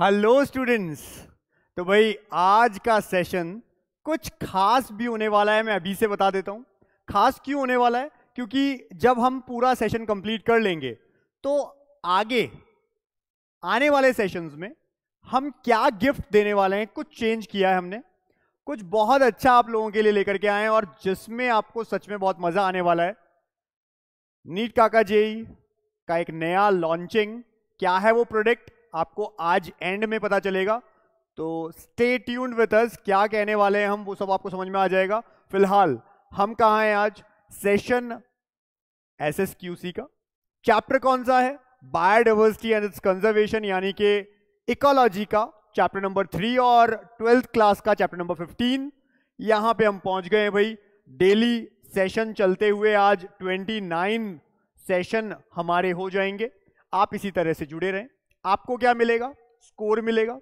Hello students तो भाई आज का सेशन कुछ खास भी होने वाला है मैं अभी से बता देता हूँ खास क्यों होने वाला है क्योंकि जब हम पूरा सेशन कंप्लीट कर लेंगे तो आगे आने वाले सेशंस में हम क्या गिफ्ट देने वाले हैं कुछ चेंज किया है हमने कुछ बहुत अच्छा आप लोगों के लिए लेकर के आए हैं और जिसमें आपको सच में बहुत मज़ा आने वाला है नीट काका जेई का एक नया लॉन्चिंग क्या है वो प्रोडक्ट आपको आज एंड में पता चलेगा तो स्टे ट्यून्ड विथ अस क्या कहने वाले हैं हम वो सब आपको समझ में आ जाएगा फिलहाल हम कहा हैं आज session S S Q C का चैप्टर कौन सा है बायोडाइवर्सिटी एंड इट्स कंजर्वेशन यानी कि इकोलॉजी का चैप्टर नंबर थ्री और ट्वेल्थ क्लास का चैप्टर नंबर फिफ्टीन यहां पे हम पहुंच गए हैं भाई डेली सेशन चलते हुए आज ट्वेंटी नाइन सेशन हमारे हो जाएंगे आप इसी तरह से जुड़े रहें आपको क्या मिलेगा स्कोर मिलेगा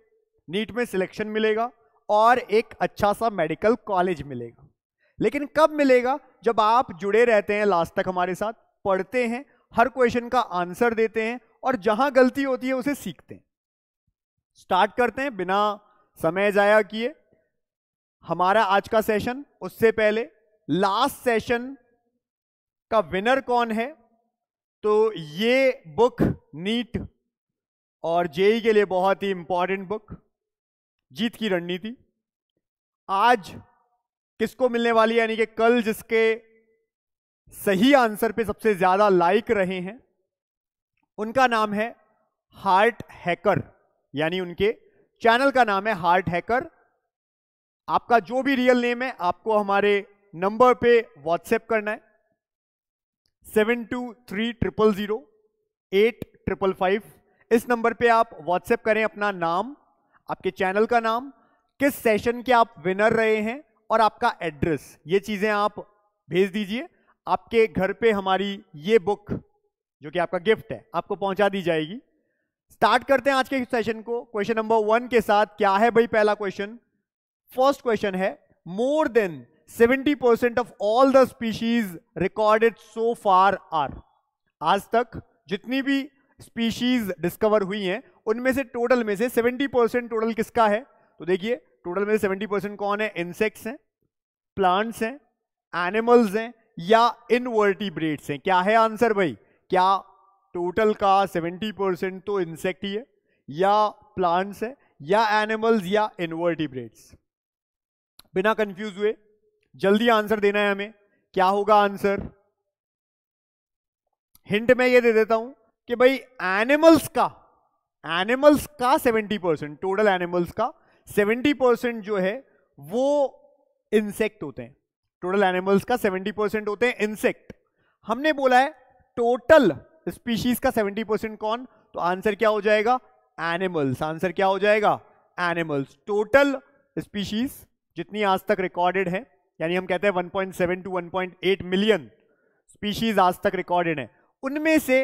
नीट में सिलेक्शन मिलेगा और एक अच्छा सा मेडिकल कॉलेज मिलेगा लेकिन कब मिलेगा जब आप जुड़े रहते हैं लास्ट तक हमारे साथ पढ़ते हैं हर क्वेश्चन का आंसर देते हैं और जहां गलती होती है उसे सीखते हैं स्टार्ट करते हैं बिना समय जाया किए हमारा आज का सेशन उससे पहले लास्ट सेशन का विनर कौन है तो ये बुक नीट और जेई के लिए बहुत ही इंपॉर्टेंट बुक जीत की रणनीति आज किसको मिलने वाली यानी कि कल जिसके सही आंसर पे सबसे ज्यादा लाइक रहे हैं उनका नाम है हार्ट हैकर यानी उनके चैनल का नाम है हार्ट हैकर आपका जो भी रियल नेम है आपको हमारे नंबर पे व्हाट्सएप करना है seven two three triple zero eight triple five इस नंबर पे आप व्हाट्सएप करें अपना नाम आपके चैनल का नाम किस सेशन के आप विनर रहे हैं और आपका एड्रेस ये चीज़ें आप भेज दीजिए आपके घर पे हमारी ये बुक जो कि आपका गिफ्ट है आपको पहुंचा दी जाएगी स्टार्ट करते हैं आज के सेशन को क्वेश्चन नंबर वन के साथ क्या है भाई पहला क्वेश्चन फर्स्ट क्वेश्चन है more than 70% of all the species recorded so far are आज तक जितनी भी स्पीशीज डिस्कवर हुई हैं उनमें से टोटल में से 70 परसेंट टोटल किसका है तो देखिए टोटल में से 70 परसेंट कौन है इंसेक्ट्स हैं प्लांट्स हैं एनिमल्स हैं या इनवर्टिब्रेट्स हैं क्या है आंसर भाई क्या टोटल का 70 परसेंट तो इंसेक्ट ही है या प्लांट्स है या एनिमल्स या इनवर्टिब्रेट्स बिना कंफ्यूज हुए जल्दी आंसर देना है हमें क्या होगा आंसर हिंट मैं ये दे देता हूं कि भाई एनिमल्स का एनिमल्स का 70 परसेंट टोटल एनिमल्स का 70 परसेंट जो है वो इंसेक्ट होते हैं टोटल एनिमल्स का 70 परसेंट होते हैं इंसेक्ट हमने बोला है टोटल स्पीशीज का 70 परसेंट कौन तो आंसर क्या हो जाएगा एनिमल्स आंसर क्या हो जाएगा एनिमल्स टोटल स्पीशीज जितनी आज तक रिकॉर्डेड है यानी हम कहते हैं 1.7 टू 1.8 मिलियन स्पीशीज आज तक रिकॉर्डेड है उनमें से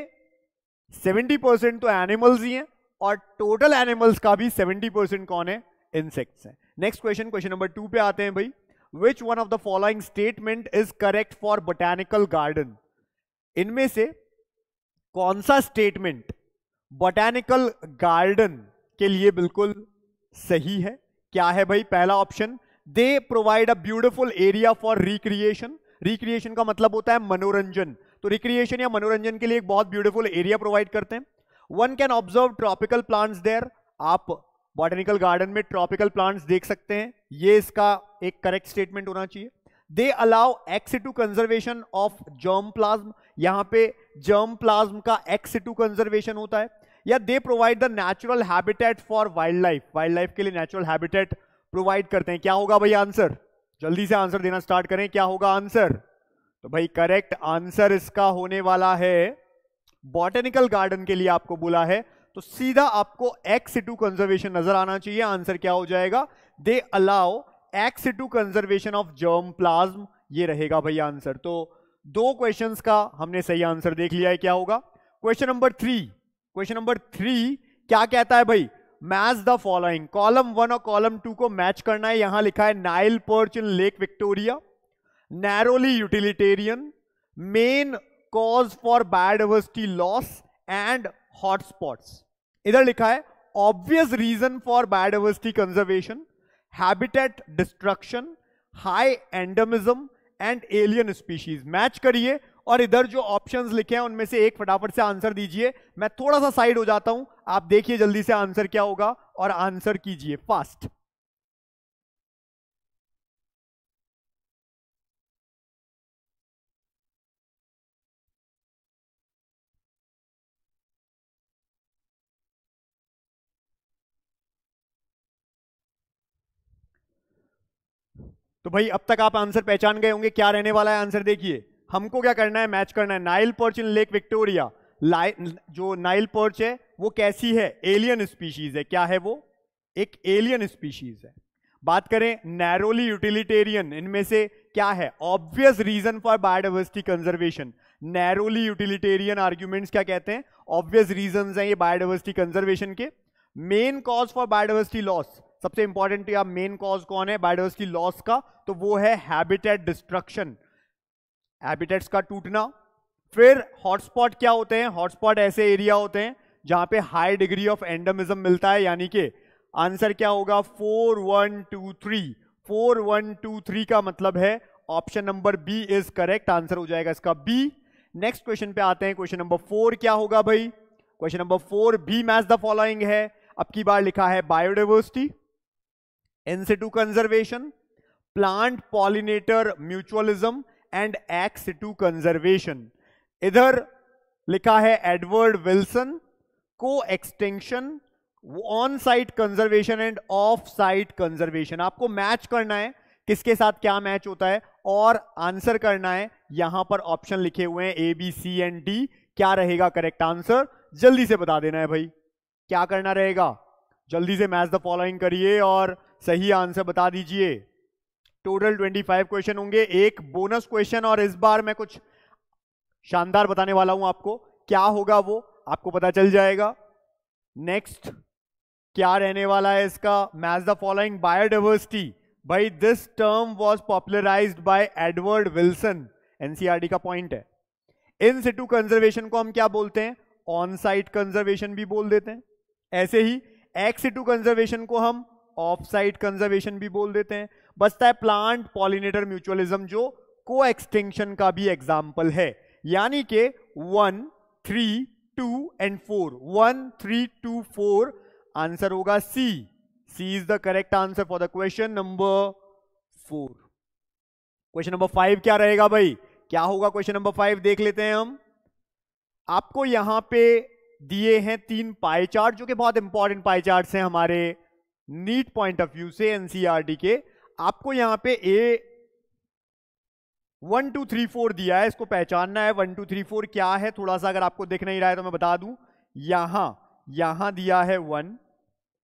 सेवेंटी परसेंट तो एनिमल्स ही हैं और टोटल एनिमल्स का भी सेवेंटी परसेंट कौन है इंसेक्ट्स हैं next question question number two पे आते हैं भाई which one of the following statement is correct for botanical garden इनमें से कौन सा स्टेटमेंट बोटेनिकल गार्डन के लिए बिल्कुल सही है क्या है भाई पहला option they provide a beautiful area for recreation recreation का मतलब होता है मनोरंजन तो रिक्रिएशन या मनोरंजन के लिए एक बहुत ब्यूटीफुल एरिया प्रोवाइड करते हैं one can observe tropical plants there आप बॉटेनिकल गार्डन में ट्रॉपिकल प्लांट्स देख सकते हैं ये इसका एक करेक्ट स्टेटमेंट होना चाहिए they allow ex situ conservation of germplasm यहाँ पे जर्म प्लाज्म का एक्स टू कंजर्वेशन होता है या they provide the natural habitat for wildlife wildlife के लिए नेचुरल हैबिटेट प्रोवाइड करते हैं क्या होगा भाई आंसर जल्दी से आंसर देना स्टार्ट करें क्या होगा आंसर तो भाई करेक्ट आंसर इसका होने वाला है बॉटेनिकल गार्डन के लिए आपको बोला है तो सीधा आपको एक्स टू कंजर्वेशन नजर आना चाहिए आंसर क्या हो जाएगा they allow ex situ conservation of germplasm ये रहेगा भाई आंसर तो दो क्वेश्चंस का हमने सही आंसर देख लिया है क्या होगा question number three question number three क्या कहता है भाई match the following column one और कॉलम टू को मैच करना है यहां लिखा है Nile perch in Lake Victoria narrowly utilitarian, main cause for biodiversity loss and hotspots. इधर लिखा है obvious reason for biodiversity conservation, habitat destruction, high endemism and alien species. Match करिए और इधर जो ऑप्शंस लिखे हैं उनमें से एक फटाफट से आंसर दीजिए मैं थोड़ा सा साइड हो जाता हूं आप देखिए जल्दी से आंसर क्या होगा और आंसर कीजिए फास्ट तो भाई अब तक आप आंसर पहचान गए होंगे क्या रहने वाला है आंसर देखिए हमको क्या करना है मैच करना है Nile perch in Lake Victoria जो नाइल पर्च है वो कैसी है एलियन स्पीशीज है क्या है वो एक एलियन स्पीशीज है बात करें नैरोली यूटिलिटेरियन इनमें से क्या है obvious reason for biodiversity conservation narrowly utilitarian arguments क्या कहते हैं ऑब्वियस रीजन हैं ये बायोडाइवर्सिटी कंजर्वेशन के main cause for biodiversity loss सबसे इंपॉर्टेंट या मेन कॉज कौन है बायोडाइवर्सिटी लॉस का तो वो है हैबिटेट डिस्ट्रक्शन हैबिटेट्स का टूटना फिर हॉटस्पॉट क्या होते हैं हॉटस्पॉट ऐसे एरिया होते हैं जहां पे हाई डिग्री ऑफ एंडमिज्म मिलता है यानी कि आंसर क्या होगा four one two three four one two three का मतलब है option number B is correct answer हो जाएगा इसका बी नेक्स्ट क्वेश्चन पे आते हैं क्वेश्चन नंबर फोर क्या होगा भाई question number four B match the following है अब की बार लिखा है biodiversity in conservation plant pollinator mutualism and and conservation इधर लिखा है एडवर्ड विल्सन को extension on site conservation and off site conservation आपको मैच करना है किसके साथ क्या मैच होता है और आंसर करना है यहां पर ऑप्शन लिखे हुए हैं A B C and D क्या रहेगा करेक्ट आंसर जल्दी से बता देना है भाई क्या करना रहेगा जल्दी से मैच द फॉलोइंग करिए और सही आंसर बता दीजिए टोटल 25 क्वेश्चन होंगे एक बोनस क्वेश्चन और इस बार मैं कुछ शानदार बताने वाला हूं आपको क्या होगा वो आपको पता चल जाएगा नेक्स्ट क्या रहने वाला है इसका मैच द फॉलोइंग बायोडाइवर्सिटी भाई this term was popularize by Edward Wilson NCERT का पॉइंट है इन सिटू कंजर्वेशन को हम क्या बोलते हैं ऑन साइट कंजर्वेशन भी बोल देते हैं ऐसे ही एक्स सिटू कंजर्वेशन को हम ऑफ साइड कंजर्वेशन भी बोल देते हैं बचता है प्लांट पॉलिनेटर म्यूचुअलिज्म जो को एक्सटेंशन का भी एग्जाम्पल है यानी के one three two and four one three two four answer होगा C C is the correct answer for the question number four question number five क्या रहेगा भाई क्या होगा क्वेश्चन नंबर फाइव देख लेते हैं हम आपको यहां पे दिए हैं तीन पाई चार्ट जो कि बहुत इंपॉर्टेंट पाई चार्ट हैं हमारे नीट पॉइंट ऑफ व्यू से एनसीईआरटी e के आपको यहां पे A one two three four दिया है इसको पहचानना है वन टू थ्री फोर क्या है थोड़ा सा अगर आपको दिख नहीं रहा है तो मैं बता दूं यहां यहां दिया है वन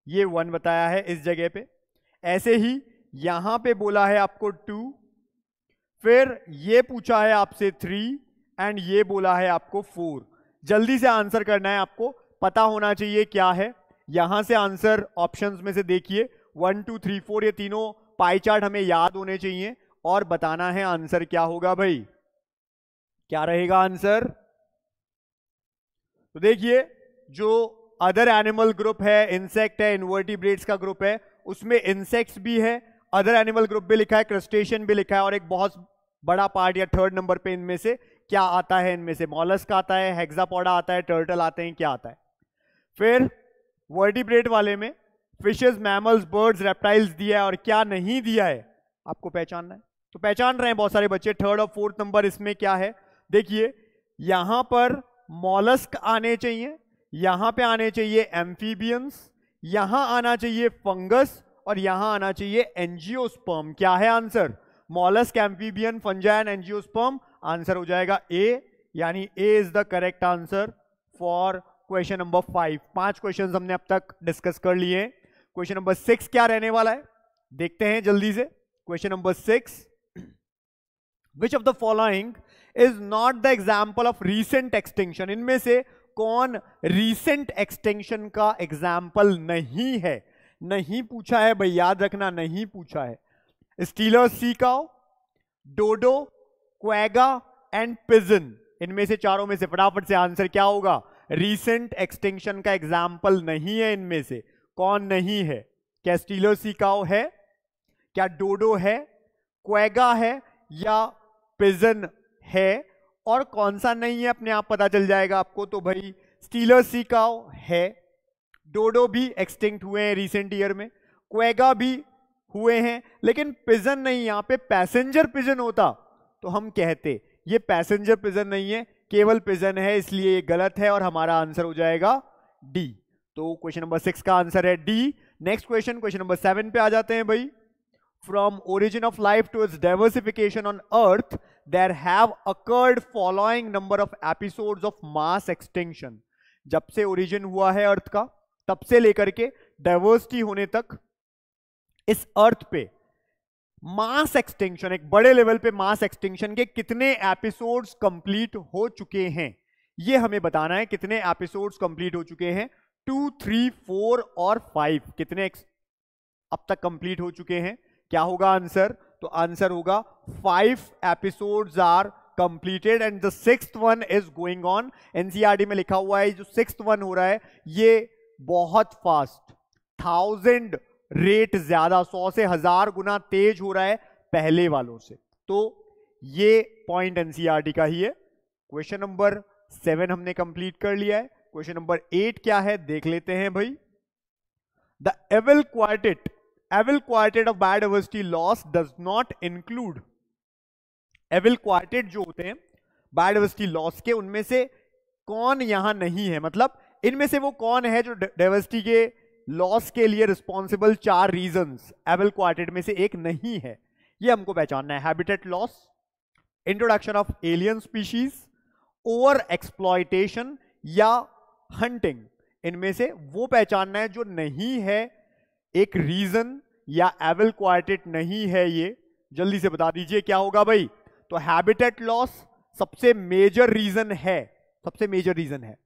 ये वन बताया है इस जगह पे ऐसे ही यहां पे बोला है आपको टू फिर ये पूछा है आपसे थ्री एंड ये बोला है आपको फोर जल्दी से आंसर करना है आपको पता होना चाहिए क्या है यहां से आंसर ऑप्शंस में से देखिए वन टू थ्री फोर ये तीनों पाई चार्ट हमें याद होने चाहिए और बताना है आंसर क्या होगा भाई क्या रहेगा आंसर तो देखिए जो अदर एनिमल ग्रुप है इंसेक्ट है इन्वर्टिब्रेट्स का ग्रुप है उसमें इंसेक्ट्स भी है अदर एनिमल ग्रुप भी लिखा है क्रस्टेशन भी लिखा है और एक बहुत बड़ा पार्ट या थर्ड नंबर पे इनमें से क्या आता है इनमें से मॉलस्क आता है हेक्सापोडा आता है टर्टल आते हैं क्या आता है फिर वर्टिब्रेट वाले में फिशेज मैमल्स बर्ड्स रेप्टाइल्स दिया है और क्या नहीं दिया है आपको पहचानना है तो पहचान रहे हैं बहुत सारे बच्चे थर्ड और फोर्थ नंबर इसमें क्या है देखिए यहां पर मॉलस्क आने चाहिए यहां पे आने चाहिए एम्फीबियंस यहां आना चाहिए फंगस और यहां आना चाहिए एनजियोस्पर्म क्या है answer mollusc amphibian fungi angiosperm answer हो जाएगा ए यानी A is the correct answer for question number five पांच क्वेश्चन हमने अब तक डिस्कस कर लिए हैं क्वेश्चन नंबर सिक्स क्या रहने वाला है देखते हैं जल्दी से question number six which of the following is not the example of recent extension इनमें से कौन रिसेंट एक्सटेंशन का एग्जाम्पल नहीं है नहीं पूछा है भाई याद रखना नहीं पूछा है Steller sea cow dodo quagga and pigeon इनमें से चारों में से फटाफट से आंसर क्या होगा रीसेंट एक्सटेंशन का एग्जाम्पल नहीं है इनमें से कौन नहीं है क्या स्टीलोसिकाओ है क्या डोडो है क्वेगा है या पिजन है और कौन सा नहीं है अपने आप पता चल जाएगा आपको तो भाई स्टीलोसिकाओ है डोडो भी एक्सटिंक्ट हुए हैं रिसेंट ईयर में क्वेगा भी हुए हैं लेकिन पिजन नहीं यहाँ पे पैसेंजर पिजन होता तो हम कहते ये पैसेंजर पिजन नहीं है केवल पिजन है इसलिए ये गलत है और हमारा आंसर हो जाएगा डी तो क्वेश्चन नंबर सिक्स का आंसर है D next question question number seven पे आ जाते हैं भाई from origin of life to its diversification on earth there have occurred following number of episode of mass extension जब से ओरिजिन हुआ है अर्थ का तब से लेकर के डाइवर्सिटी होने तक इस अर्थ पे मास एक्सटेंशन एक बड़े लेवल पे मास एक्सटेंशन के कितने एपिसोड्स कंप्लीट हो चुके हैं ये हमें बताना है कितने एपिसोड्स कंप्लीट हो चुके हैं टू थ्री फोर और फाइव कितने अब तक कंप्लीट हो चुके हैं क्या होगा आंसर तो आंसर होगा five episodes are completed and the six one is going on NCERT में लिखा हुआ है जो सिक्स वन हो रहा है ये बहुत फास्ट थाउजेंड रेट ज्यादा सौ से हजार गुना तेज हो रहा है पहले वालों से तो ये पॉइंट एनसीईआरटी e का ही है क्वेश्चन नंबर सेवन हमने कंप्लीट कर लिया है क्वेश्चन नंबर एट क्या है देख लेते हैं भाई the evil quartet evil quartet of biodiversity loss does not include evil quartet जो होते हैं बायोडाइवर्सिटी लॉस के उनमें से कौन यहां नहीं है मतलब इनमें से वो कौन है जो डाइवर्सिटी के लॉस के लिए रिस्पॉन्सिबल चार रीजंस एवल क्वार्टेड में से एक नहीं है ये हमको पहचानना है habitat loss introduction of alien species over exploitation या हंटिंग इनमें से वो पहचानना है जो नहीं है एक रीजन या एवल क्वार्टेड नहीं है ये जल्दी से बता दीजिए क्या होगा भाई तो हैबिटेट लॉस सबसे मेजर रीजन है सबसे मेजर रीजन है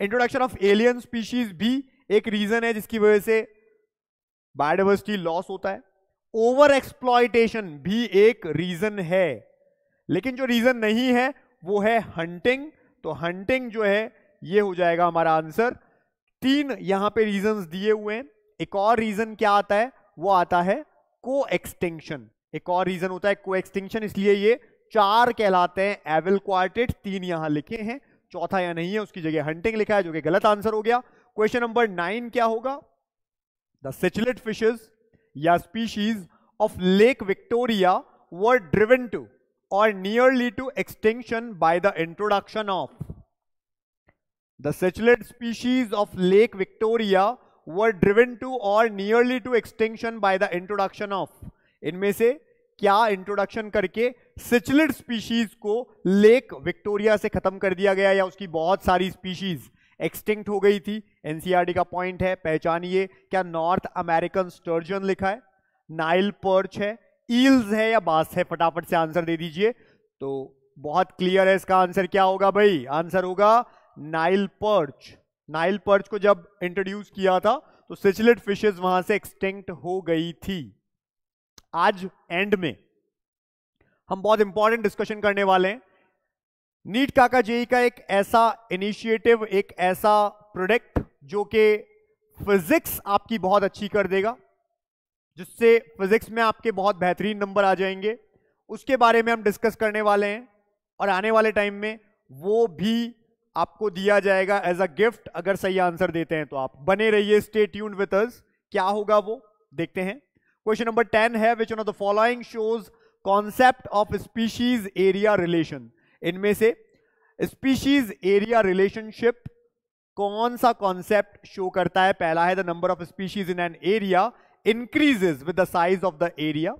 इंट्रोडक्शन ऑफ एलियन स्पीशीज भी एक रीजन है जिसकी वजह से बायोडाइवर्सिटी लॉस होता है ओवर एक्सप्लॉयटेशन भी एक रीजन है लेकिन जो रीजन नहीं है वो है हंटिंग तो हंटिंग जो है ये हो जाएगा हमारा आंसर तीन यहां पे रीजंस दिए हुए हैं एक और रीजन क्या आता है वो आता है को एक्सटिंक्शन एक और रीजन होता है को एक्सटिंक्शन इसलिए ये चार कहलाते हैं एवल क्वार्टेट तीन यहां लिखे हैं चौथा या नहीं है उसकी जगह हंटिंग लिखा है जो कि गलत आंसर हो गया क्वेश्चन नंबर नाइन क्या होगा द सिचलेट फिशेज या species of Lake Victoria were driven to or nearly to extension by the introduction of the cichlid species of Lake Victoria were driven to or nearly to extension by the introduction of इनमें से क्या introduction करके cichlid species को Lake Victoria से खत्म कर दिया गया या उसकी बहुत सारी स्पीशीज एक्सटिंक्ट हो गई थी एनसीईआरटी का पॉइंट है पहचानिए क्या नॉर्थ अमेरिकन स्टर्जन लिखा है नाइल पर्च है ईल्स है या बास है फटाफट से आंसर दे दीजिए तो बहुत क्लियर है इसका आंसर क्या होगा भाई आंसर होगा नाइल पर्च नाइल पर्च को जब इंट्रोड्यूस किया था तो सिचलेट फिशेज वहां से एक्सटिंक्ट हो गई थी आज एंड में हम बहुत इंपॉर्टेंट डिस्कशन करने वाले हैं नीट काका जेई का एक ऐसा इनिशिएटिव एक ऐसा प्रोडक्ट जो कि फिजिक्स आपकी बहुत अच्छी कर देगा जिससे फिजिक्स में आपके बहुत बेहतरीन नंबर आ जाएंगे उसके बारे में हम डिस्कस करने वाले हैं और आने वाले टाइम में वो भी आपको दिया जाएगा एज अ गिफ्ट अगर सही आंसर देते हैं तो आप बने रहिए स्टे ट्यून विथ अस क्या होगा वो देखते हैं क्वेश्चन नंबर टेन है which one of the following shows concept of species area relation इनमें से स्पीशीज एरिया रिलेशनशिप कौन सा कॉन्सेप्ट शो करता है पहला है the number of species in an area increases with the size of the area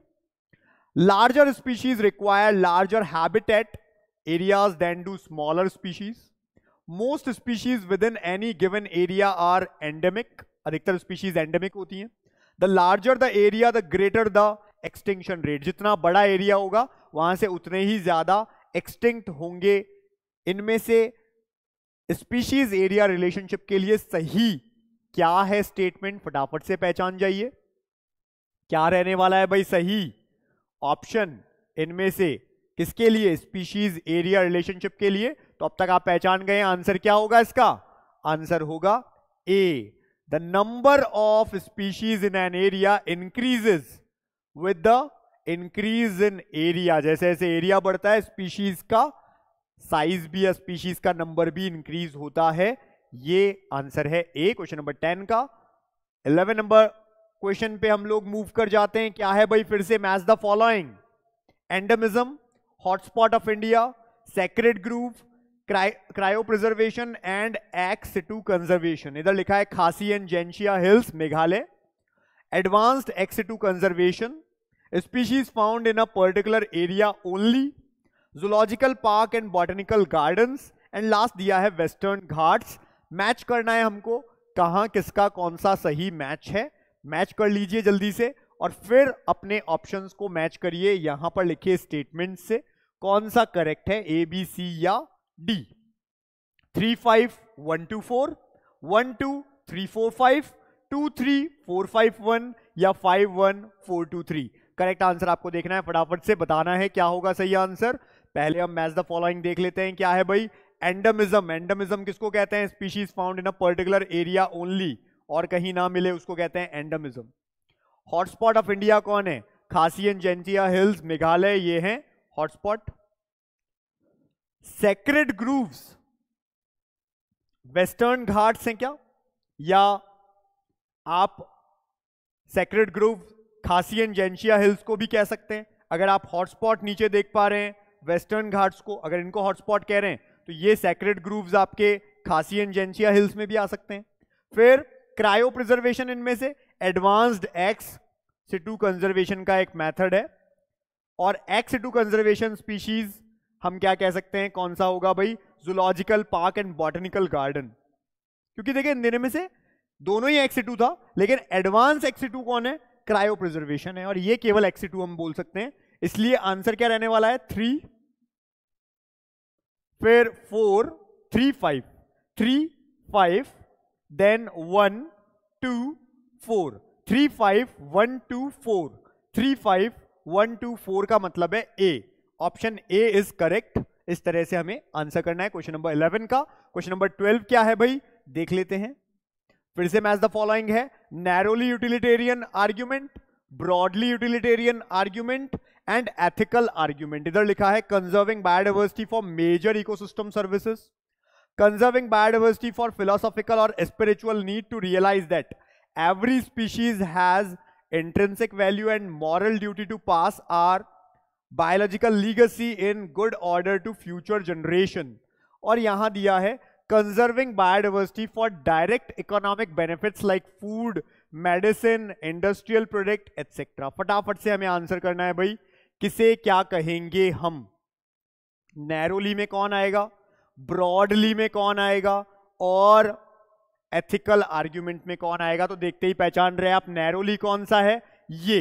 larger species require larger habitat areas than do smaller species most species within any given area are endemic अधिकतर species endemic होती है the larger the area the greater the extinction rate जितना बड़ा area होगा वहां से उतने ही ज्यादा एक्सटिंक्ट होंगे इनमें से स्पीशीज एरिया रिलेशनशिप के लिए सही क्या है स्टेटमेंट फटाफट से पहचान जाइए क्या रहने वाला है भाई सही ऑप्शन इनमें से किसके लिए स्पीशीज एरिया रिलेशनशिप के लिए तो अब तक आप पहचान गए आंसर क्या होगा इसका आंसर होगा A the number of species in an area increases with the increase in area जैसे जैसे एरिया बढ़ता है स्पीशीज का साइज भी या स्पीशीज का नंबर भी इंक्रीज होता है ये आंसर है ए क्वेश्चन नंबर टेन का इलेवन नंबर क्वेश्चन पे हम लोग मूव कर जाते हैं क्या है भाई फिर से match the following endemism hotspot of India sacred group cryopreservation and ex situ conservation इधर लिखा है Khasi and Jaintia hills Meghalaya advanced ex situ conservation species found in a particular area only zoological park and botanical gardens and last दिया है western Ghats match करना है हमको कहाँ किसका कौन सा सही मैच है मैच कर लीजिए जल्दी से और फिर अपने ऑप्शंस को मैच करिए यहाँ पर लिखे स्टेटमेंट से कौन सा करेक्ट है ए बी सी या D three five one two four one two three four five two three four five one या five one four two three correct answer आपको देखना है फटाफट से बताना है क्या होगा सही आंसर पहले हम मैच द फॉलोइंग देख लेते हैं क्या है भाई एंडमिज्म एंडमिज्म किसको कहते हैं species found in a particular area only और कहीं ना मिले उसको कहते हैं एंडमिज्म हॉटस्पॉट ऑफ इंडिया कौन है एंड जेंटिया हिल्स मेघालय ये है hotspot sacred groves Western Ghats हैं क्या या आप sacred grove and Jaintia Hills को भी कह सकते हैं अगर आप हॉटस्पॉट नीचे देख पा रहे हैं वेस्टर्न घाट्स को अगर इनको हॉटस्पॉट कह रहे हैं तो ये सेक्रेट ग्रूव्स आपके खासी एंड जेंशिया हिल्स में भी आ सकते हैं फिर क्रायो प्रिजर्वेशन इनमें से एडवांस्ड एक्स सिटू कंजर्वेशन का एक मेथड है और एक्स सिटू कंजर्वेशन स्पीशीज हम क्या कह सकते हैं कौन सा होगा भाई zoological park and botanical garden क्योंकि देखिए दिनों में से दोनों ही एक्स था लेकिन एडवांस एक्स कौन है क्रायो प्रिजर्वेशन है और ये केवल एक्स हम बोल सकते हैं इसलिए आंसर क्या रहने वाला है थ्री फिर four three five three five then one two four three five one two four three five one two four का मतलब है A option A is correct इस तरह से हमें आंसर करना है क्वेश्चन नंबर इलेवन का क्वेश्चन नंबर ट्वेल्व क्या है भाई देख लेते हैं फिर से मैच द फॉलोइंग है narrowly utilitarian argument broadly utilitarian argument and ethical argument इधर लिखा है conserving biodiversity for major ecosystem services conserving biodiversity for philosophical और spiritual need to realise that every species has intrinsic value and moral duty to pass our biological legacy in good order to future generation और यहां दिया है conserving biodiversity for direct economic benefits like food medicine industrial product etcetera फटाफट से हमें answer करना है भाई किसे क्या कहेंगे हम नैरोली में कौन आएगा ब्रॉडली में कौन आएगा और एथिकल आर्ग्यूमेंट में कौन आएगा तो देखते ही पहचान रहे आप नैरोली कौन सा है ये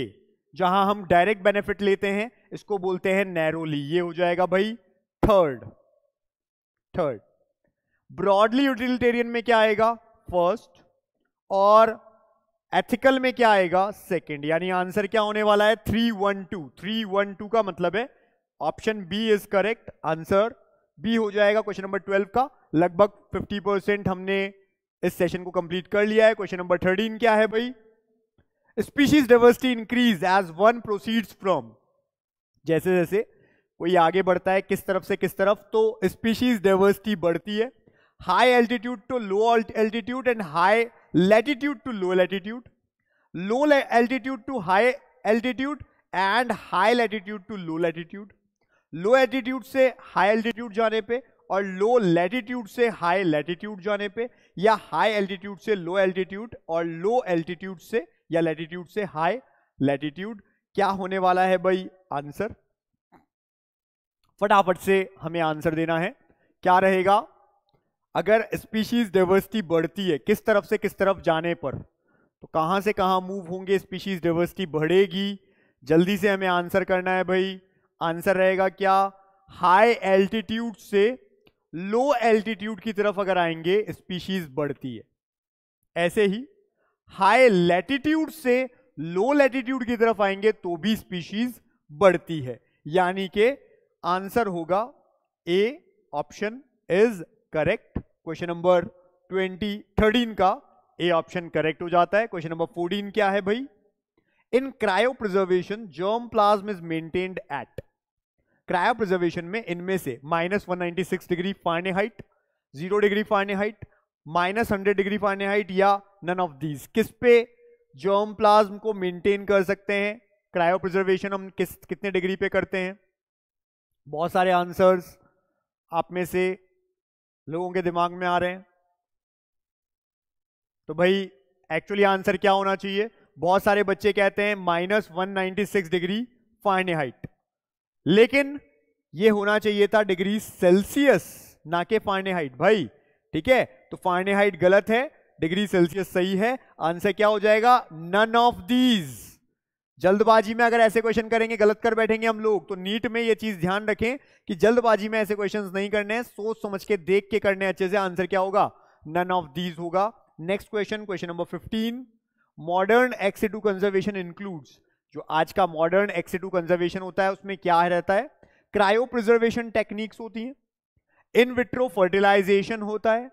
जहां हम डायरेक्ट बेनिफिट लेते हैं इसको बोलते हैं नैरोली ये हो जाएगा भाई थर्ड थर्ड ब्रॉडली यूटिलिटेरियन में क्या आएगा फर्स्ट और एथिकल में क्या आएगा सेकंड यानी आंसर क्या होने वाला है three one two three one two का मतलब है option B is correct answer B हो जाएगा क्वेश्चन नंबर ट्वेल्व का लगभग फिफ्टी परसेंट हमने इस सेशन को कंप्लीट कर लिया है क्वेश्चन नंबर थर्टीन क्या है भाई species diversity increase as one proceeds from जैसे जैसे कोई आगे बढ़ता है किस तरफ से किस तरफ तो स्पीशीज डाइवर्सिटी बढ़ती है high altitude to low altitude and high latitude to low latitude, low altitude to high altitude and high latitude to low latitude low altitude से हाई एल्टीट्यूड जाने पे और लो लैटिट्यूड से हाई लैटिट्यूड जाने पे या हाई एल्टीट्यूड से लो altitude और लो एल्टीट्यूड से या लैटिट्यूड से हाई लेटीट्यूड क्या होने वाला है भाई आंसर फटाफट से हमें आंसर देना है क्या रहेगा अगर स्पीशीज डाइवर्सिटी बढ़ती है किस तरफ से किस तरफ जाने पर तो कहाँ से कहाँ मूव होंगे स्पीशीज डाइवर्सिटी बढ़ेगी जल्दी से हमें आंसर करना है भाई आंसर रहेगा क्या हाई एल्टीट्यूड से लो एल्टीट्यूड की तरफ अगर आएंगे स्पीशीज बढ़ती है ऐसे ही हाई लैटिट्यूड से लो लैटिट्यूड की तरफ आएंगे तो भी स्पीशीज बढ़ती है यानी कि आंसर होगा A option is correct question number twenty thirteen का ए ऑप्शन करेक्ट हो जाता है क्वेश्चन नंबर फोर्टीन क्या है भाई in cryopreservation germplasm is maintained at cryopreservation में इनमें से minus one degree Fahrenheit zero degree हाइट माइनस हंड्रेड डिग्री फारेनहाइट या नन ऑफ दीज किस पे जर्म प्लाज्म को मेंटेन कर सकते हैं क्रायो प्रिजर्वेशन हम किस कितने डिग्री पे करते हैं बहुत सारे आंसर्स आप में से लोगों के दिमाग में आ रहे हैं तो भाई एक्चुअली आंसर क्या होना चाहिए बहुत सारे बच्चे कहते हैं माइनस वन डिग्री हाइट लेकिन ये होना चाहिए था डिग्री सेल्सियस ना के हाइट भाई ठीक है तो हाइट गलत है डिग्री सेल्सियस सही है आंसर क्या हो जाएगा नन ऑफ दीज जल्दबाजी में अगर ऐसे क्वेश्चन करेंगे गलत कर बैठेंगे हम लोग तो नीट में ये चीज ध्यान रखें कि जल्दबाजी में ऐसे क्वेश्चन नहीं करने हैं सोच समझ के देख के करने अच्छे से आंसर क्या होगा नन ऑफ दीज होगा next question question number fifteen modern ex situ conservation includes जो आज का मॉडर्न एक्सीडू कंजर्वेशन होता है उसमें क्या रहता है क्रायो प्रिजर्वेशन टेक्निक्स होती हैं इन विट्रो फर्टिलाइजेशन होता है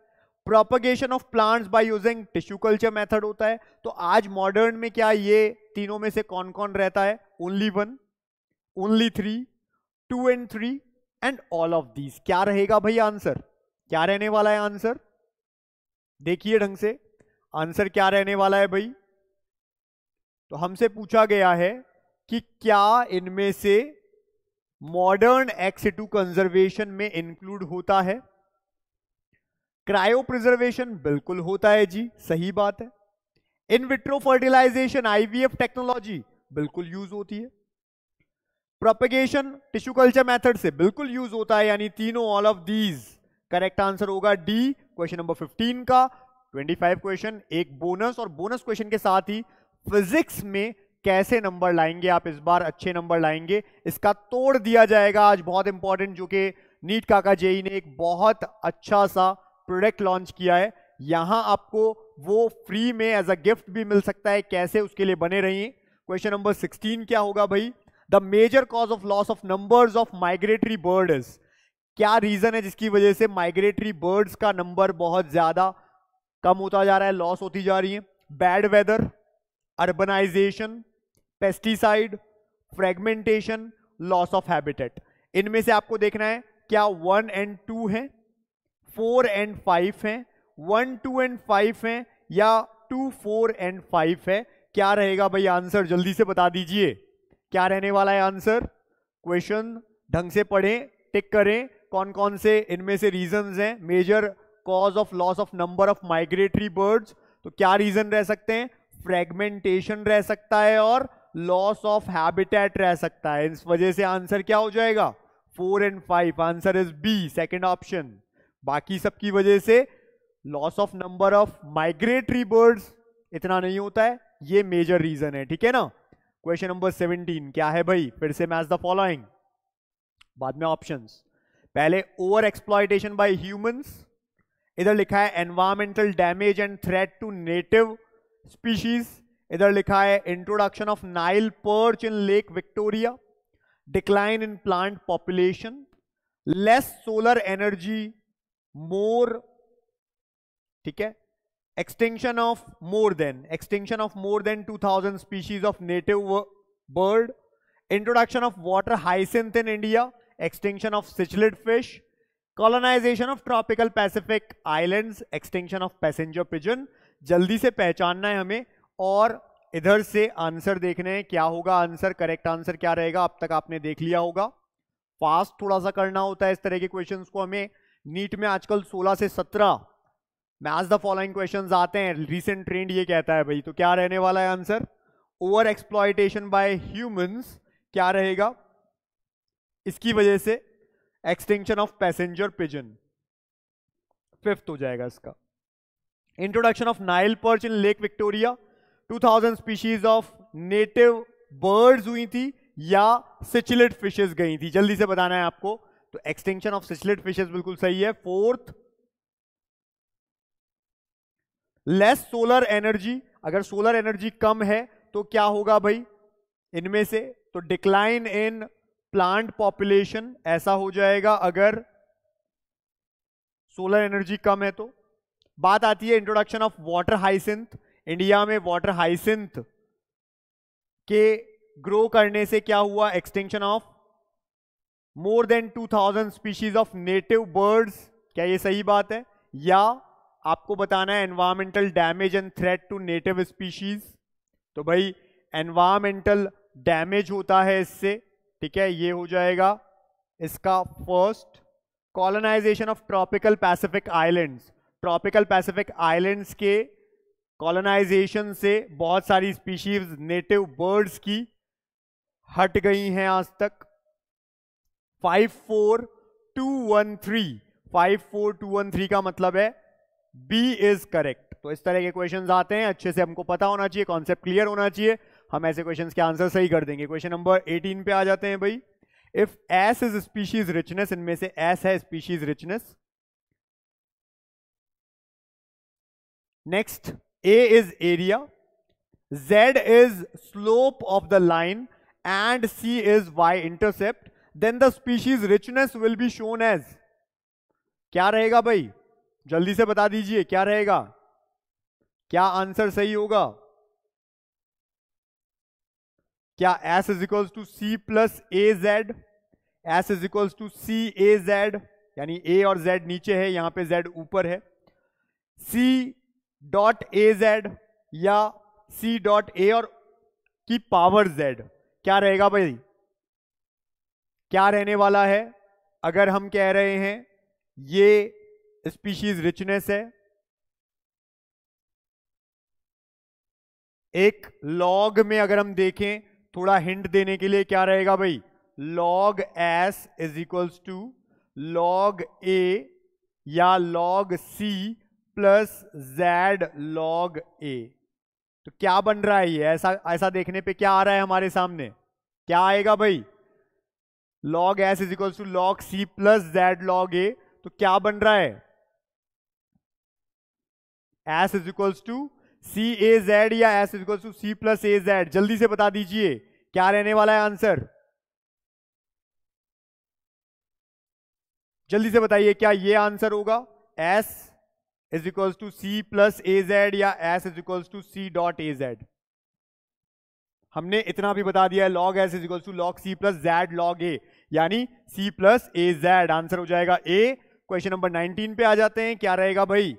propagation of plants by using tissue culture method होता है तो आज मॉडर्न में क्या ये तीनों में से कौन कौन रहता है only one only three two and three and all of these क्या रहेगा भाई आंसर क्या रहने वाला है आंसर देखिए ढंग से आंसर क्या रहने वाला है भाई तो हमसे पूछा गया है कि क्या इनमें से मॉडर्न एक्सीटू कंजर्वेशन में इंक्लूड होता है क्रायो प्रिजर्वेशन बिल्कुल होता है जी सही बात है in vitro fertilisation IVF technology बिल्कुल यूज होती है प्रोपेगेशन टिश्यू कल्चर मेथड से बिल्कुल यूज होता है यानी तीनों all of these correct answer होगा डी क्वेश्चन नंबर 15 का 25 क्वेश्चन एक बोनस और बोनस क्वेश्चन के साथ ही फिजिक्स में कैसे नंबर लाएंगे आप इस बार अच्छे नंबर लाएंगे इसका तोड़ दिया जाएगा आज बहुत इंपॉर्टेंट जो कि नीट काका जेई ने एक बहुत अच्छा सा प्रोडक्ट लॉन्च किया है यहां आपको वो फ्री में एज अ गिफ्ट भी मिल सकता है कैसे उसके लिए बने रहिए क्वेश्चन नंबर सिक्सटीन क्या होगा भाई the major cause of loss of numbers of migratory bird is क्या रीजन है जिसकी वजह से माइग्रेटरी बर्ड्स का नंबर बहुत ज्यादा कम होता जा रहा है लॉस होती जा रही है bad weather urbanisation pesticide fragmentation loss of habitat इनमें से आपको देखना है क्या वन एंड टू है फोर एंड फाइव हैं वन टू एंड फाइव हैं या टू फोर एंड फाइव है क्या रहेगा भाई आंसर जल्दी से बता दीजिए क्या रहने वाला है आंसर क्वेश्चन ढंग से पढ़ें टिक करें कौन कौन से इनमें से रीजंस हैं major cause of loss of number of migratory birds तो क्या रीजन रह सकते हैं फ्रेगमेंटेशन रह सकता है और लॉस ऑफ हैबिटेट रह सकता है इस वजह से आंसर क्या हो जाएगा four and five answer is B second option बाकी सबकी वजह से loss of number of migratory birds इतना नहीं होता है ये मेजर रीजन है ठीक है ना क्वेश्चन नंबर सेवनटीन क्या है भाई फिर से मैच द फॉलोइंग बाद में ऑप्शंस पहले ओवर एक्सप्लाइटेशन बाय ह्यूमंस इधर लिखा है environmental damage and threat to native species इधर लिखा है introduction of Nile perch in Lake Victoria decline in plant population less solar energy more ठीक है extension of more than extension of more than 2000 species of native bird introduction of water hyacinth in India extension of cichlid fish colonisation of tropical Pacific islands, extension of passenger pigeon जल्दी से पहचानना है हमें और इधर से answer देखने हैं क्या होगा आंसर करेक्ट आंसर क्या रहेगा अब तक आपने देख लिया होगा फास्ट थोड़ा सा करना होता है इस तरह के क्वेश्चंस को हमें नीट में आजकल 16 से 17 आज द फॉलोइंग क्वेश्चंस आते हैं रीसेंट ट्रेंड ये कहता है भाई तो क्या रहने वाला है answer over exploitation by humans क्या रहेगा इसकी वजह से extension of passenger pigeon fifth हो जाएगा इसका introduction of Nile perch in Lake Victoria 2000 species of native birds हुई थी या सिचुलेट फिशेस गई थी जल्दी से बताना है आपको तो एक्सटेंशन ऑफ सिचलेट फिशेस बिल्कुल सही है फोर्थ लेस सोलर एनर्जी अगर सोलर एनर्जी कम है तो क्या होगा भाई इनमें से तो डिक्लाइन इन प्लांट पॉपुलेशन ऐसा हो जाएगा अगर सोलर एनर्जी कम है तो बात आती है introduction of water hyacinth India में वाटर हाइसिंथ के ग्रो करने से क्या हुआ extension of more than 2000 species of native birds क्या ये सही बात है या आपको बताना है environmental damage and threat to native species तो भाई एनवायरमेंटल डैमेज होता है इससे ठीक है ये हो जाएगा इसका first colonisation of tropical Pacific islands tropical Pacific islands के कॉलोनाइजेशन से बहुत सारी स्पीशीज नेटिव बर्ड्स की हट गई हैं आज तक five four two one three five four two one three का मतलब है बी इज करेक्ट तो इस तरह के क्वेश्चन आते हैं अच्छे से हमको पता होना चाहिए कॉन्सेप्ट क्लियर होना चाहिए हम ऐसे क्वेश्चन के आंसर सही कर देंगे क्वेश्चन नंबर 18 पे आ जाते हैं भाई if S is species richness इनमें से एस है species richness next A is area Z is slope of the line and C is Y intercept then the species richness will be shown as क्या रहेगा भाई जल्दी से बता दीजिए क्या रहेगा क्या आंसर सही होगा क्या S is equals to C plus A Z S is equals to C A Z यानी ए और जेड नीचे है यहां पे जेड ऊपर है सी डॉट ए जेड या सी डॉट ए और की पावर जेड क्या रहेगा भाई क्या रहने वाला है अगर हम कह रहे हैं ये स्पीशीज रिचनेस है एक लॉग में अगर हम देखें थोड़ा हिंट देने के लिए क्या रहेगा भाई log S is equals to log A या log C plus Z log A तो क्या बन रहा है ये ऐसा ऐसा देखने पे क्या आ रहा है हमारे सामने क्या आएगा भाई log S is equal to log C plus Z log A तो क्या बन रहा है S is equals to C A Z या S is equal to C plus A Z जल्दी से बता दीजिए क्या रहने वाला है आंसर जल्दी से बताइए क्या ये आंसर होगा S is equals to C plus A Z या S is equals to C dot A Z हमने इतना भी बता दिया है log S is equal to log C plus Z log A यानी C plus A Z answer हो जाएगा A क्वेश्चन नंबर 19 पे आ जाते हैं क्या रहेगा भाई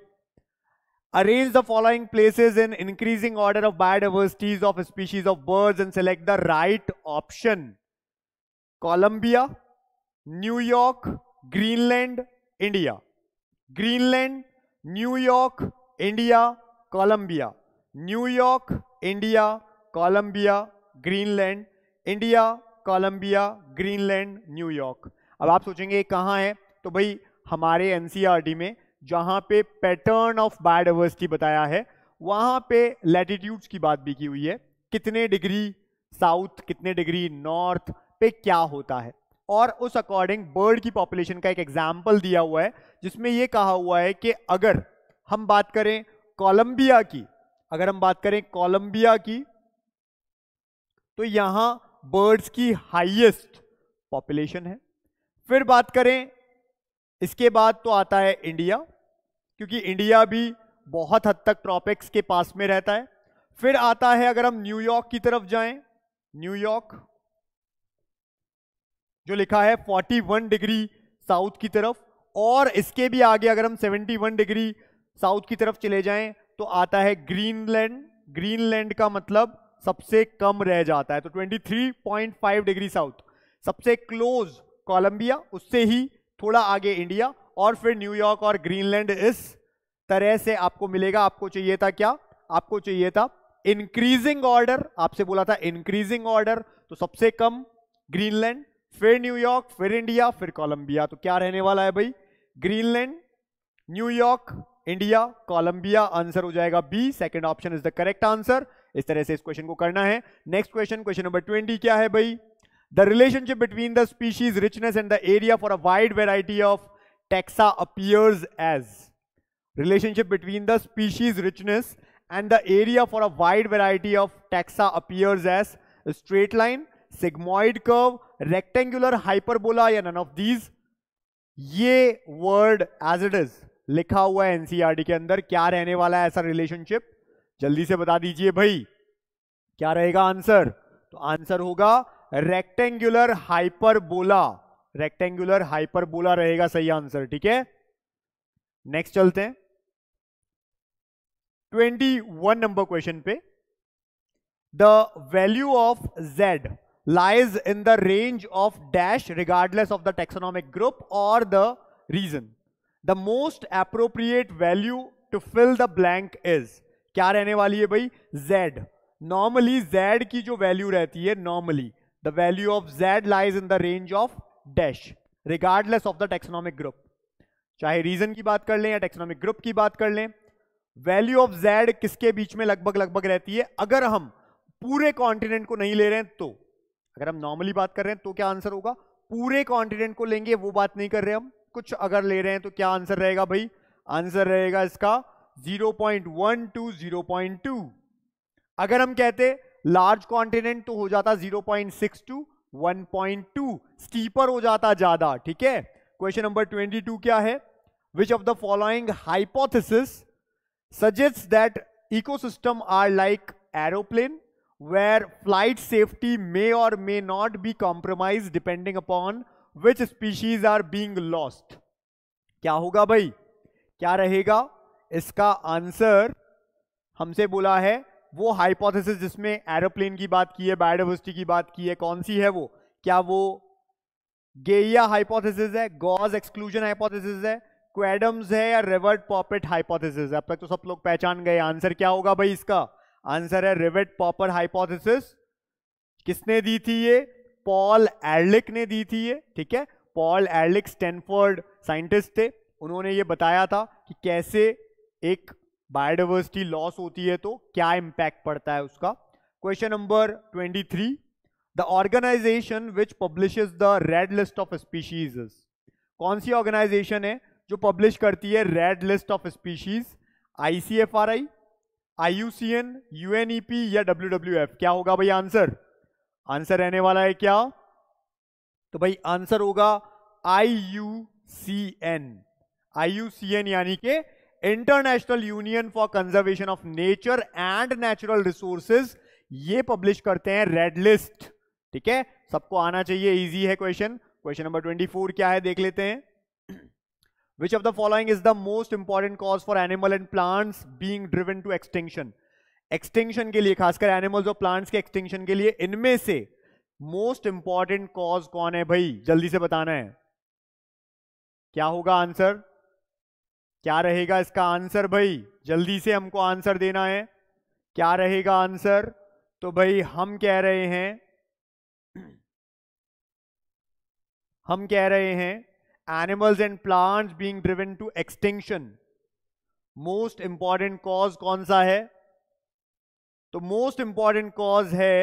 arrange the following places in increasing order of biodiversities of species of birds and select the right option Colombia New York Greenland India Greenland New York India Colombia New York India Colombia Greenland India Colombia Greenland New York अब आप सोचेंगे कहाँ है तो भाई हमारे N e में जहाँ पे पैटर्न ऑफ बायोडाइवर्सिटी बताया है वहाँ पे लैटिट्यूड्स की बात भी की हुई है कितने डिग्री साउथ कितने डिग्री नॉर्थ पे क्या होता है और उस अकॉर्डिंग बर्ड की पॉपुलेशन का एक एग्जाम्पल दिया हुआ है जिसमें यह कहा हुआ है कि अगर हम बात करें कोलंबिया की अगर हम बात करें कोलंबिया की तो यहां बर्ड्स की हाईएस्ट पॉपुलेशन है फिर बात करें इसके बाद तो आता है इंडिया क्योंकि इंडिया भी बहुत हद तक ट्रॉपिक्स के पास में रहता है फिर आता है अगर हम न्यूयॉर्क की तरफ जाएं न्यूयॉर्क जो लिखा है 41 डिग्री साउथ की तरफ और इसके भी आगे अगर हम 71 डिग्री साउथ की तरफ चले जाएं तो आता है ग्रीनलैंड ग्रीनलैंड का मतलब सबसे कम रह जाता है तो 23.5 डिग्री साउथ सबसे क्लोज कोलंबिया उससे ही थोड़ा आगे इंडिया और फिर न्यूयॉर्क और ग्रीनलैंड इस तरह से आपको मिलेगा आपको चाहिए था क्या आपको चाहिए था इंक्रीजिंग ऑर्डर आपसे बोला था इंक्रीजिंग ऑर्डर तो सबसे कम ग्रीनलैंड फिर न्यूयॉर्क फिर इंडिया फिर कोलंबिया तो क्या रहने वाला है भाई Greenland New York India Colombia answer हो जाएगा B second option is the correct answer इस तरह से इस क्वेश्चन को करना है next question question number twenty क्या है भाई the relationship between the species richness and the area for a wide variety of taxa appears as relationship between the species richness and the area for a wide variety of taxa appears as straight line sigmoid curve rectangular hyperbola या none of these ये word as it is लिखा हुआ है NCERT e के अंदर क्या रहने वाला है ऐसा रिलेशनशिप जल्दी से बता दीजिए भाई क्या रहेगा आंसर तो आंसर होगा रेक्टेंगुलर हाइपरबोला रेक्टेंगुलर बोला रहेगा सही आंसर ठीक है नेक्स्ट चलते हैं ट्वेंटी वन नंबर क्वेश्चन पे the value of Z lies in the range of dash regardless of the taxonomic group और the region the most appropriate value to fill the blank is क्या रहने वाली है भाई z normally z की जो value रहती है normally the value of z lies in the range of dash regardless of the taxonomic group चाहे रीजन की बात कर लें या टेक्सोनॉमिक ग्रुप की बात कर लें वैल्यू ऑफ z किसके बीच में लगभग लगभग रहती है अगर हम पूरे कॉन्टिनेंट को नहीं ले रहे हैं तो अगर हम नॉर्मली बात कर रहे हैं तो क्या आंसर होगा पूरे कॉन्टिनेंट को लेंगे वो बात नहीं कर रहे हम कुछ अगर ले रहे हैं तो क्या आंसर रहेगा भाई आंसर रहेगा इसका 0.1 टू 0.2 अगर हम कहते लार्ज कॉन्टिनेंट तो हो जाता 0.6 point six to one point two steeper हो जाता ज्यादा ठीक है क्वेश्चन नंबर 22 क्या है which of the following hypothesis suggest that ecosystem are like aeroplane where flight safety may और may not be compromise depending upon which species are being lost क्या होगा भाई क्या रहेगा इसका आंसर हमसे बोला है वो हाइपोथेसिस जिसमें एरोप्लेन की बात की है बायोडाइवर्सिटी की बात की है कौन सी है वो क्या वो गेया हाइपोथेसिस है गॉज एक्सक्लूजन हाइपोथेसिस है क्वेडम्स है या रिवर्ट पॉपेट हाइपोथेसिस है अब तक तो सब लोग पहचान गए आंसर क्या होगा भाई इसका आंसर है रेवर्ट पॉपर हाइपोथेसिस किसने दी थी ये पॉल एर्लिक ने दी थी ये ठीक है पॉल एर्लिक स्टैनफोर्ड साइंटिस्ट थे उन्होंने ये बताया था कि कैसे एक बायोडाइवर्सिटी लॉस होती है तो क्या इंपैक्ट पड़ता है उसका question number 23 the organisation which publish the red list of species कौन सी ऑर्गेनाइजेशन है जो पब्लिश करती है red list of species ICFRI IUCN UNEP या डब्ल्यू क्या होगा भाई आंसर आंसर रहने वाला है क्या तो भाई आंसर होगा I U C N I U C N यानी के International Union for Conservation of Nature and Natural Resources ये पब्लिश करते हैं रेड लिस्ट ठीक है सबको आना चाहिए इजी है question question number twenty four क्या है देख लेते हैं which of the following is the most important cause for animal and plants being driven to extinction extinction के लिए खासकर एनिमल्स और प्लांट्स के एक्सटेंशन के लिए इनमें से मोस्ट इंपॉर्टेंट कॉज कौन है भाई जल्दी से बताना है क्या होगा आंसर क्या रहेगा इसका आंसर भाई जल्दी से हमको आंसर देना है क्या रहेगा आंसर तो भाई हम कह रहे हैं हम कह रहे हैं animals and plants being driven to extinction most important cause कौन सा है तो मोस्ट इंपॉर्टेंट कॉज है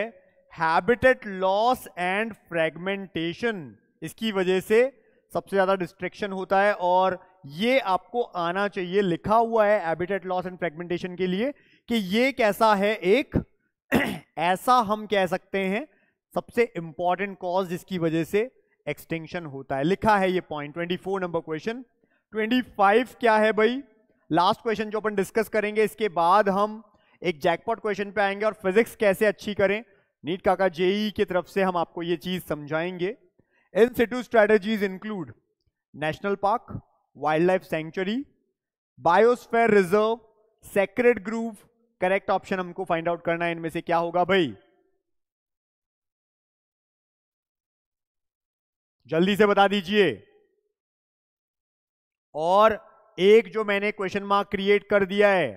हैबिटेट लॉस एंड फ्रेगमेंटेशन इसकी वजह से सबसे ज्यादा डिस्ट्रेक्शन होता है और ये आपको आना चाहिए लिखा हुआ है एबिटेट लॉस एंड फ्रेगमेंटेशन के लिए कि ये कैसा है एक ऐसा हम कह सकते हैं सबसे इंपॉर्टेंट कॉज जिसकी वजह से एक्सटेंशन होता है लिखा है ये पॉइंट 24 नंबर क्वेश्चन 25 क्या है भाई लास्ट क्वेश्चन जो अपन डिस्कस करेंगे इसके बाद हम एक जैकपॉट क्वेश्चन पे आएंगे और फिजिक्स कैसे अच्छी करें नीट काका जेई की तरफ से हम आपको ये चीज समझाएंगे in situ strategies include national park wildlife sanctuary biosphere reserve sacred grove correct option हमको फाइंड आउट करना है इनमें से क्या होगा भाई जल्दी से बता दीजिए और एक जो मैंने क्वेश्चन मार्क क्रिएट कर दिया है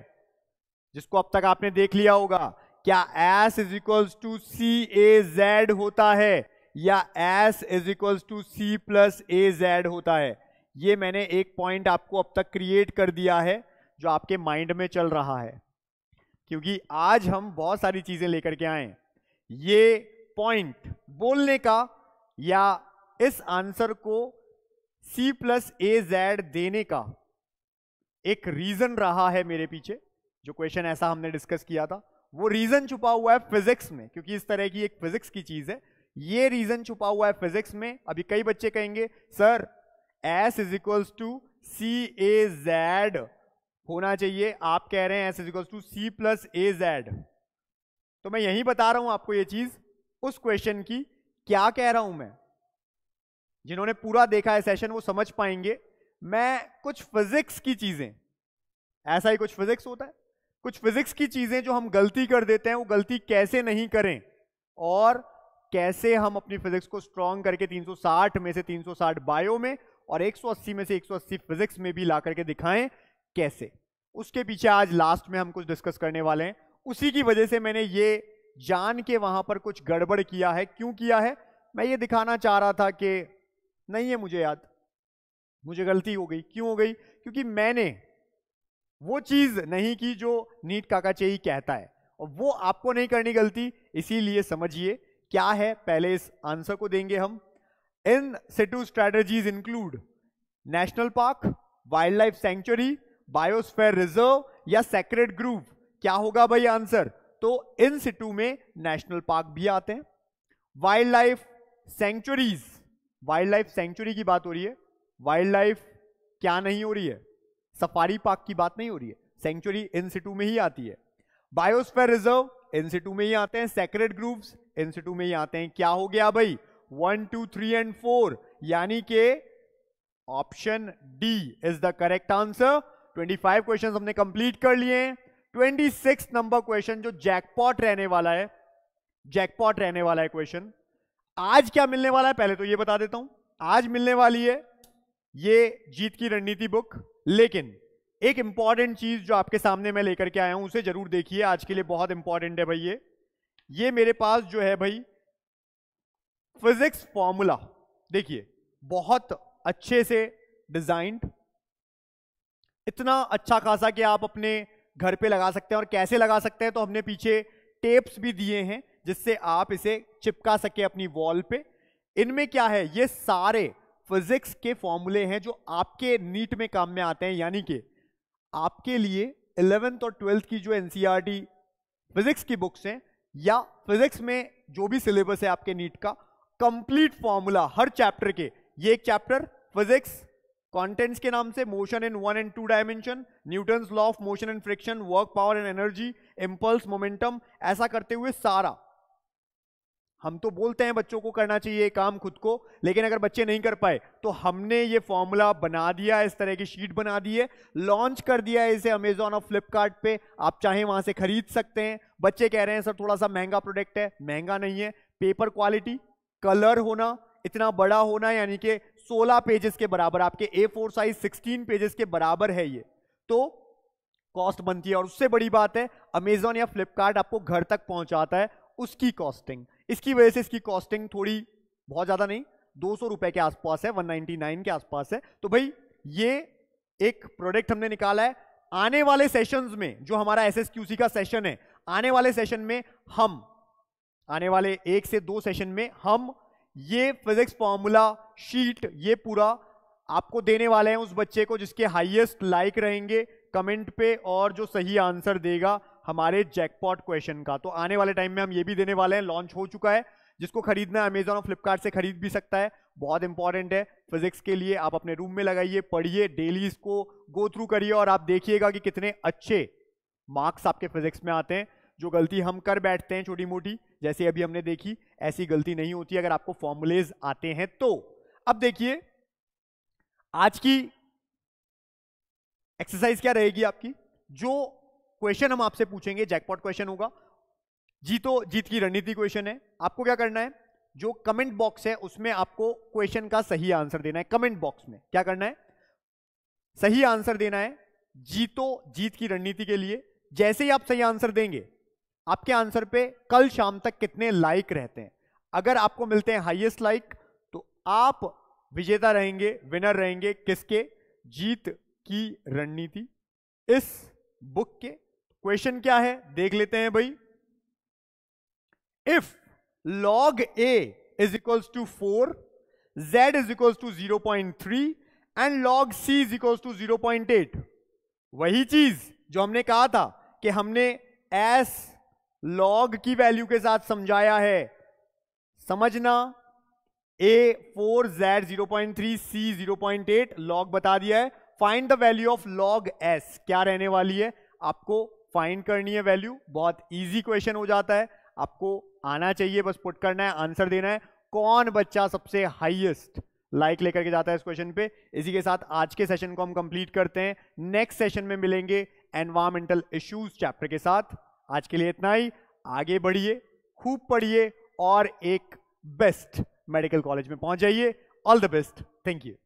जिसको अब तक आपने देख लिया होगा क्या S is equals to C A Z होता है या S is equals to C plus A Z होता है ये मैंने एक पॉइंट आपको अब तक क्रिएट कर दिया है जो आपके माइंड में चल रहा है क्योंकि आज हम बहुत सारी चीज़ें लेकर के आए ये पॉइंट बोलने का या इस आंसर को C प्लस ए जेड देने का एक रीज़न रहा है मेरे पीछे जो क्वेश्चन ऐसा हमने डिस्कस किया था वो रीज़न छुपा हुआ है फिजिक्स में क्योंकि इस तरह की एक फिजिक्स की चीज़ है ये रीज़न छुपा हुआ है फिजिक्स में अभी कई बच्चे कहेंगे sir S is equals to C A Z होना चाहिए आप कह रहे हैं S is equals to C plus A Z तो मैं यही बता रहा हूं आपको ये चीज उस क्वेश्चन की क्या कह रहा हूं मैं जिन्होंने पूरा देखा है सेशन वो समझ पाएंगे मैं कुछ फिजिक्स की चीजें ऐसा ही कुछ फिजिक्स होता है कुछ फिजिक्स की चीजें जो हम गलती कर देते हैं वो गलती कैसे नहीं करें और कैसे हम अपनी फिजिक्स को स्ट्रॉन्ग करके 360 में से 360 बायो में और 180 में से 180 फिजिक्स में भी ला करके दिखाएं कैसे उसके पीछे आज लास्ट में हम कुछ डिस्कस करने वाले हैं उसी की वजह से मैंने ये जान के वहां पर कुछ गड़बड़ किया है क्यों किया है मैं ये दिखाना चाह रहा था कि नहीं है मुझे याद मुझे गलती हो गई क्यों हो गई क्योंकि मैंने वो चीज नहीं की जो नीट काका चेही कहता है और वो आपको नहीं करनी गलती इसीलिए समझिए क्या है पहले इस आंसर को देंगे हम In situ include national park wildlife sanctuary biosphere reserve या सेक्रेट grove. क्या होगा भाई आंसर तो इन सिटू में नेशनल पार्क भी आते हैं wildlife sanctuaries wildlife sanctuary की बात हो रही है वाइल्ड लाइफ क्या नहीं हो रही है सफारी पार्क की बात नहीं हो रही है सेंचुरी इन सिटू में ही आती है बायोस्फेयर रिजर्व इन सिटू में ही आते हैं सेक्रेट ग्रुप्स इन सिटू में ही आते हैं क्या हो गया भाई one two three and four यानी के option D is the correct answer 25 question हमने कंप्लीट कर लिए हैं 26 नंबर क्वेश्चन जो जैकपॉट रहने वाला है जैकपॉट रहने वाला है क्वेश्चन आज क्या मिलने वाला है पहले तो ये बता देता हूं आज मिलने वाली है ये जीत की रणनीति बुक लेकिन एक इंपॉर्टेंट चीज जो आपके सामने मैं लेकर के आया हूं उसे जरूर देखिए आज के लिए बहुत इंपॉर्टेंट है भाई ये ये मेरे पास जो है भाई फिजिक्स फॉर्मूला देखिए बहुत अच्छे से डिजाइंड इतना अच्छा खासा कि आप अपने घर पे लगा सकते हैं और कैसे लगा सकते हैं तो हमने पीछे टेप्स भी दिए हैं जिससे आप इसे चिपका सके अपनी वॉल पे इनमें क्या है ये सारे फिजिक्स के फॉर्मूले हैं जो आपके नीट में काम में आते हैं यानी कि आपके लिए इलेवेंथ और ट्वेल्थ की जो एनसीआरटी e फिजिक्स की बुक्स हैं या फिजिक्स में जो भी सिलेबस है आपके नीट का कंप्लीट फॉर्मूला हर चैप्टर के ये एक चैप्टर फिजिक्स कॉन्टेंट्स के नाम से motion in one and two dimension Newton law of motion and friction work power and energy impulse momentum ऐसा करते हुए सारा हम तो बोलते हैं बच्चों को करना चाहिए काम खुद को लेकिन अगर बच्चे नहीं कर पाए तो हमने ये फॉर्मूला बना दिया इस तरह की शीट बना दी है लॉन्च कर दिया है इसे अमेजोन और फ्लिपकार्ट पे आप चाहे वहां से खरीद सकते हैं बच्चे कह रहे हैं सर थोड़ा सा महंगा प्रोडक्ट है महंगा नहीं है पेपर क्वालिटी कलर होना इतना बड़ा होना यानी कि 16 पेजेस के बराबर आपके ए फोर साइज 16 पेजेस के बराबर है ये तो कॉस्ट बनती है और उससे बड़ी बात है अमेजोन या फ्लिपकार्ट आपको घर तक पहुंचाता है उसकी कॉस्टिंग इसकी वजह से इसकी कॉस्टिंग थोड़ी बहुत ज़्यादा नहीं दो सौ रुपए के आसपास है वन के आसपास है तो भाई ये एक प्रोडक्ट हमने निकाला है आने वाले सेशंस में जो हमारा एस का सेशन है आने वाले सेशन में हम आने वाले एक से दो सेशन में हम ये फिजिक्स फॉर्मूला शीट ये पूरा आपको देने वाले हैं उस बच्चे को जिसके हाईएस्ट लाइक रहेंगे कमेंट पे और जो सही आंसर देगा हमारे जैकपॉट क्वेश्चन का तो आने वाले टाइम में हम ये भी देने वाले हैं लॉन्च हो चुका है जिसको खरीदना है अमेजोन और फ्लिपकार्ट से खरीद भी सकता है बहुत इंपॉर्टेंट है फिजिक्स के लिए आप अपने रूम में लगाइए पढ़िए डेली इसको गो थ्रू करिए और आप देखिएगा कि कितने अच्छे मार्क्स आपके फिजिक्स में आते हैं जो गलती हम कर बैठते हैं छोटी मोटी जैसे अभी हमने देखी ऐसी गलती नहीं होती अगर आपको फॉर्मुलेज आते हैं तो अब देखिए आज की एक्सरसाइज क्या रहेगी आपकी जो क्वेश्चन हम आपसे पूछेंगे जैकपॉट क्वेश्चन होगा जीतो जीत की रणनीति क्वेश्चन है आपको क्या करना है जो कमेंट बॉक्स है उसमें आपको क्वेश्चन का सही आंसर देना है कमेंट बॉक्स में क्या करना है सही आंसर देना है जीतो जीत की रणनीति के लिए जैसे ही आप सही आंसर देंगे आपके आंसर पे कल शाम तक कितने लाइक रहते हैं अगर आपको मिलते हैं हाईएस्ट लाइक तो आप विजेता रहेंगे विनर रहेंगे किसके जीत की रणनीति इस बुक के क्वेश्चन क्या है देख लेते हैं भाई if log A is two four Z is equals to zero point three and log C is equals to zero point eight वही चीज जो हमने कहा था कि हमने एस लॉग की वैल्यू के साथ समझाया है समझना A four Z zero point three C zero point eight log बता दिया है find the value of log S क्या रहने वाली है आपको फाइंड करनी है वैल्यू बहुत इजी क्वेश्चन हो जाता है आपको आना चाहिए बस पुट करना है आंसर देना है कौन बच्चा सबसे हाईएस्ट लाइक लेकर के जाता है इस क्वेश्चन पे इसी के साथ आज के सेशन को हम कंप्लीट करते हैं नेक्स्ट सेशन में मिलेंगे एनवायरमेंटल इश्यूज चैप्टर के साथ आज के लिए इतना ही आगे बढ़िए खूब पढ़िए और एक बेस्ट मेडिकल कॉलेज में पहुंच जाइए all the best thank you